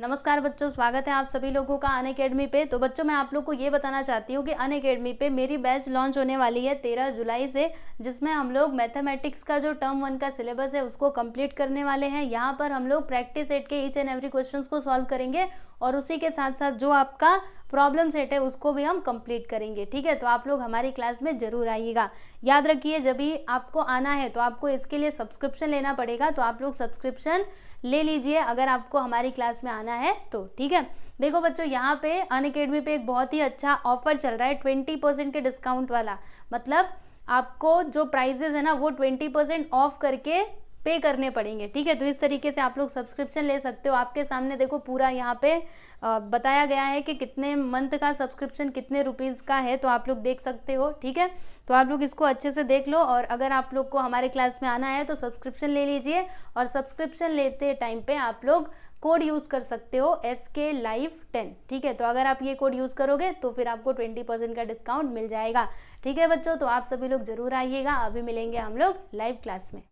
नमस्कार बच्चों स्वागत है आप सभी लोगों का अन अकेडमी पे तो बच्चों मैं आप लोग को ये बताना चाहती हूँ कि अन अकेडमी पे मेरी बैच लॉन्च होने वाली है तेरह जुलाई से जिसमें हम लोग मैथमेटिक्स का जो टर्म वन का सिलेबस है उसको कंप्लीट करने वाले हैं यहाँ पर हम लोग प्रैक्टिस एट के ईच एंड एवरी क्वेश्चन को सॉल्व करेंगे और उसी के साथ साथ जो आपका प्रॉब्लम सेट है उसको भी हम कंप्लीट करेंगे ठीक है तो आप लोग हमारी क्लास में ज़रूर आइएगा याद रखिए जब भी आपको आना है तो आपको इसके लिए सब्सक्रिप्शन लेना पड़ेगा तो आप लोग सब्सक्रिप्शन ले लीजिए अगर आपको हमारी क्लास में आना है तो ठीक है देखो बच्चों यहाँ पे अन अकेडमी पे एक बहुत ही अच्छा ऑफर चल रहा है ट्वेंटी परसेंट के डिस्काउंट वाला मतलब आपको जो प्राइजेज है ना वो ट्वेंटी परसेंट ऑफ करके पे करने पड़ेंगे ठीक है तो इस तरीके से आप लोग सब्सक्रिप्शन ले सकते हो आपके सामने देखो पूरा यहाँ पे बताया गया है कि कितने मंथ का सब्सक्रिप्शन कितने रुपीज़ का है तो आप लोग देख सकते हो ठीक है तो आप लोग इसको अच्छे से देख लो और अगर आप लोग को हमारे क्लास में आना है तो सब्सक्रिप्शन ले लीजिए और सब्सक्रिप्शन लेते टाइम पे आप लोग कोड यूज़ कर सकते हो एस के लाइव टेन ठीक है तो अगर आप ये कोड यूज़ करोगे तो फिर आपको ट्वेंटी परसेंट का डिस्काउंट मिल जाएगा ठीक है बच्चों तो आप सभी लोग ज़रूर आइएगा अभी मिलेंगे हम लोग लाइव क्लास में